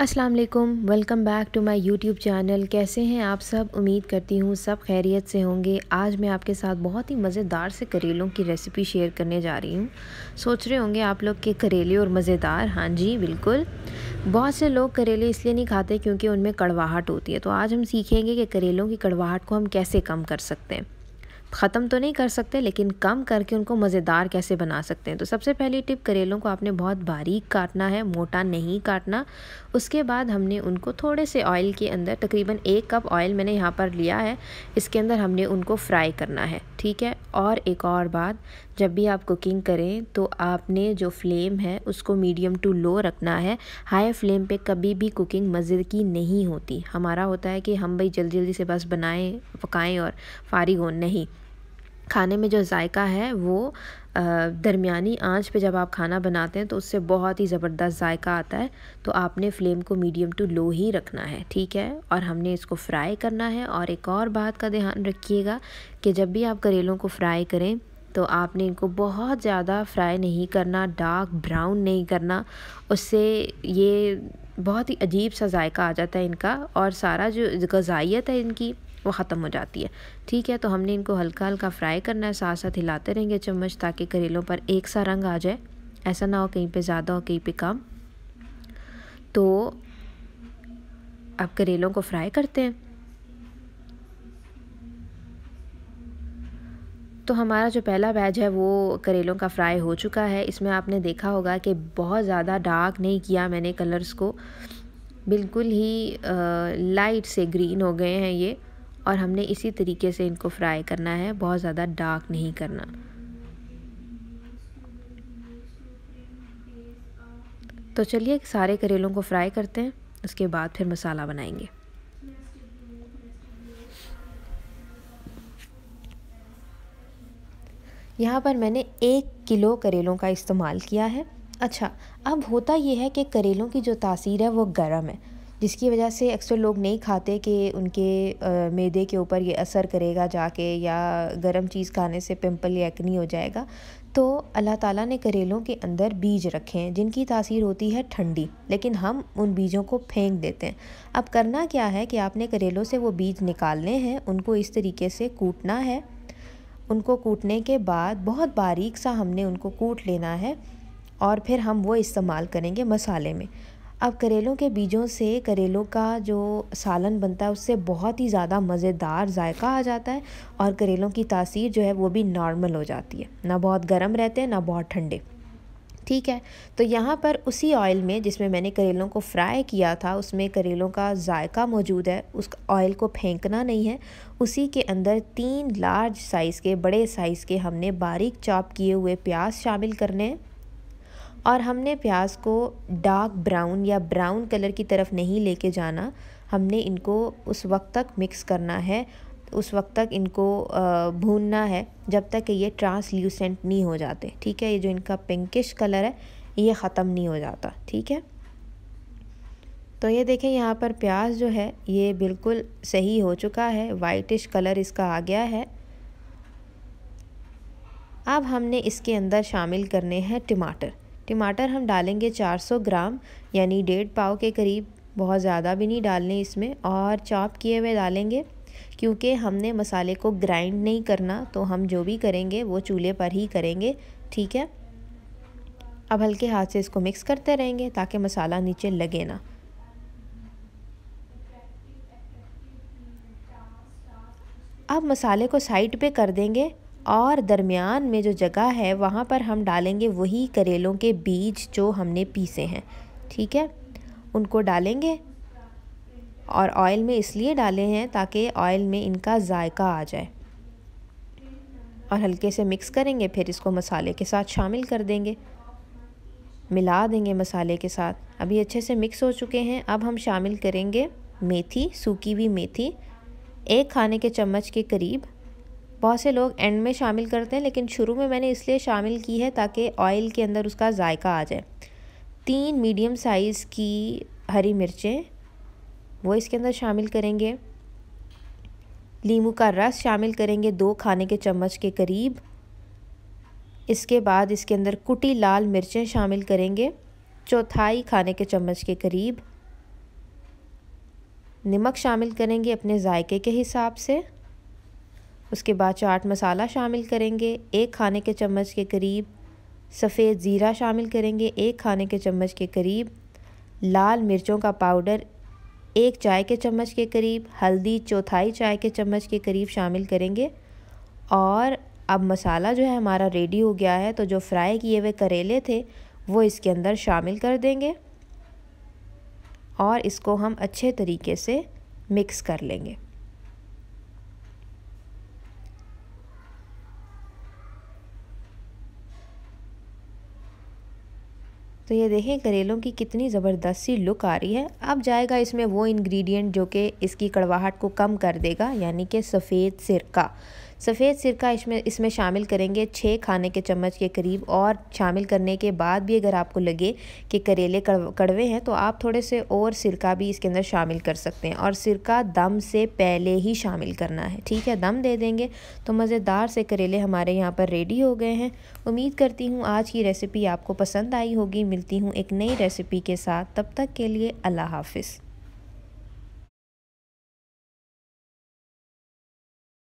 अस्सलाम वालेकुम welcome back to my YouTube channel कैसे हैं आप सब उम्मीद करती हूँ सब खैरियत से होंगे आज मैं आपके साथ बहुत ही मज़ेदार से करेलों की रेसिपी शेयर करने जा रही हूँ सोच रहे होंगे आप लोग के करेले और मज़ेदार हाँ जी बिल्कुल बहुत से लोग करेले इसलिए नहीं खाते क्योंकि उनमें कड़वाहट होती है तो आज हम सीखेंगे कि करेलों की कड़वाहट को हम कैसे कम कर सकते हैं ख़त्म तो नहीं कर सकते लेकिन कम करके उनको मज़ेदार कैसे बना सकते हैं तो सबसे पहली टिप करेलों को आपने बहुत बारीक काटना है मोटा नहीं काटना उसके बाद हमने उनको थोड़े से ऑयल के अंदर तकरीबन एक कप ऑयल मैंने यहाँ पर लिया है इसके अंदर हमने उनको फ्राई करना है ठीक है और एक और बात जब भी आप कुकिंग करें तो आपने जो फ्लेम है उसको मीडियम टू लो रखना है हाई फ्लेम पे कभी भी कुकिंग मज़े की नहीं होती हमारा होता है कि हम भाई जल्दी जल्दी से बस बनाएं पकाएं और फारिग हो नहीं खाने में जो जायका है वो दरमियानी आंच पे जब आप खाना बनाते हैं तो उससे बहुत ही ज़बरदस्त जायका आता है तो आपने फ्लेम को मीडियम टू लो ही रखना है ठीक है और हमने इसको फ्राई करना है और एक और बात का ध्यान रखिएगा कि जब भी आप करेलों को फ्राई करें तो आपने इनको बहुत ज़्यादा फ्राई नहीं करना डार्क ब्राउन नहीं करना उससे ये बहुत ही अजीब सा जायका आ जाता है इनका और सारा जो गजाइत है इनकी वो ख़त्म हो जाती है ठीक है तो हमने इनको हल्का हल्का फ्राई करना है साथ साथ हिलाते रहेंगे चम्मच ताकि करेलों पर एक सा रंग आ जाए ऐसा ना हो कहीं पे ज़्यादा हो कहीं पे कम तो अब करेलों को फ्राई करते हैं तो हमारा जो पहला बैच है वो करेलों का फ्राई हो चुका है इसमें आपने देखा होगा कि बहुत ज़्यादा डार्क नहीं किया मैंने कलर्स को बिल्कुल ही लाइट से ग्रीन हो गए हैं ये और हमने इसी तरीके से इनको फ्राई करना है बहुत ज़्यादा डार्क नहीं करना तो चलिए सारे करेलों को फ्राई करते हैं उसके बाद फिर मसाला बनाएंगे यहाँ पर मैंने एक किलो करेलों का इस्तेमाल किया है अच्छा अब होता यह है कि करेलों की जो तासीर है वो गर्म है जिसकी वजह से अक्सर लोग नहीं खाते कि उनके आ, मैदे के ऊपर ये असर करेगा जाके या गर्म चीज़ खाने से पिंपल या एक्नी हो जाएगा तो अल्लाह ताला ने करेलों के अंदर बीज रखे हैं जिनकी तासीर होती है ठंडी लेकिन हम उन बीजों को फेंक देते हैं अब करना क्या है कि आपने करेलों से वो बीज निकालने हैं उनको इस तरीके से कूटना है उनको कूटने के बाद बहुत बारीक सा हमने उनको कूट लेना है और फिर हम वो इस्तेमाल करेंगे मसाले में अब करेलों के बीजों से करेलों का जो सालन बनता है उससे बहुत ही ज़्यादा मज़ेदार जायका आ जाता है और करेलों की तासीर जो है वो भी नॉर्मल हो जाती है ना बहुत गर्म रहते हैं ना बहुत ठंडे ठीक है तो यहाँ पर उसी ऑयल में जिसमें मैंने करेलों को फ्राई किया था उसमें करेलों का जायका मौजूद है उस ऑयल को फेंकना नहीं है उसी के अंदर तीन लार्ज साइज़ के बड़े साइज़ के हमने बारीक चॉप किए हुए प्याज शामिल करने हैं और हमने प्याज को डार्क ब्राउन या ब्राउन कलर की तरफ नहीं लेके जाना हमने इनको उस वक्त तक मिक्स करना है उस वक्त तक इनको भूनना है जब तक कि ये ट्रांसल्यूसेंट नहीं हो जाते ठीक है ये जो इनका पिंकिश कलर है ये ख़त्म नहीं हो जाता ठीक है तो ये देखें यहाँ पर प्याज जो है ये बिल्कुल सही हो चुका है वाइटिश कलर इसका आ गया है अब हमने इसके अंदर शामिल करने हैं टमाटर टमाटर हम डालेंगे 400 ग्राम यानी डेढ़ पाव के करीब बहुत ज़्यादा भी नहीं डालने इसमें और चॉप किए हुए डालेंगे क्योंकि हमने मसाले को ग्राइंड नहीं करना तो हम जो भी करेंगे वो चूल्हे पर ही करेंगे ठीक है अब हल्के हाथ से इसको मिक्स करते रहेंगे ताकि मसाला नीचे लगे ना अब मसाले को साइड पे कर देंगे और दरमियान में जो जगह है वहाँ पर हम डालेंगे वही करेलों के बीज जो हमने पीसे हैं ठीक है उनको डालेंगे और ऑयल में इसलिए डाले हैं ताकि ऑयल में इनका जायका आ जाए और हल्के से मिक्स करेंगे फिर इसको मसाले के साथ शामिल कर देंगे मिला देंगे मसाले के साथ अभी अच्छे से मिक्स हो चुके हैं अब हम शामिल करेंगे मेथी सूखी हुई मेथी एक खाने के चम्मच के करीब बहुत से लोग एंड में शामिल करते हैं लेकिन शुरू में मैंने इसलिए शामिल की है ताकि ऑयल के अंदर उसका जायका आ जाए तीन मीडियम साइज़ की हरी मिर्चें वो इसके अंदर शामिल करेंगे लीमू का रस शामिल करेंगे दो खाने के चम्मच के करीब इसके बाद इसके अंदर कुटी लाल मिर्चें शामिल करेंगे चौथाई खाने के चम्मच के करीब नमक शामिल करेंगे अपने जायके के हिसाब से उसके बाद चाट मसाला शामिल करेंगे एक खाने के चम्मच के करीब सफ़ेद ज़ीरा शामिल करेंगे एक खाने के चम्मच के करीब लाल मिर्चों का पाउडर एक चाय के चम्मच के करीब हल्दी चौथाई चाय के चम्मच के करीब शामिल करेंगे और अब मसाला जो है हमारा रेडी हो गया है तो जो फ्राई किए हुए करेले थे वो इसके अंदर शामिल कर देंगे और इसको हम अच्छे तरीके से मिक्स कर लेंगे तो ये देखें करेलों की कितनी ज़बरदस्त सी लुक आ रही है अब जाएगा इसमें वो इंग्रेडिएंट जो कि इसकी कड़वाहट को कम कर देगा यानी कि सफ़ेद सिरका सफ़ेद सिरका इसमें इसमें शामिल करेंगे छः खाने के चम्मच के करीब और शामिल करने के बाद भी अगर आपको लगे कि करेले कड़वे हैं तो आप थोड़े से और सिरका भी इसके अंदर शामिल कर सकते हैं और सिरका दम से पहले ही शामिल करना है ठीक है दम दे देंगे तो मज़ेदार से करेले हमारे यहाँ पर रेडी हो गए हैं उम्मीद करती हूँ आज की रेसिपी आपको पसंद आई होगी मिलती हूँ एक नई रेसिपी के साथ तब तक के लिए अल्लाह हाफिज़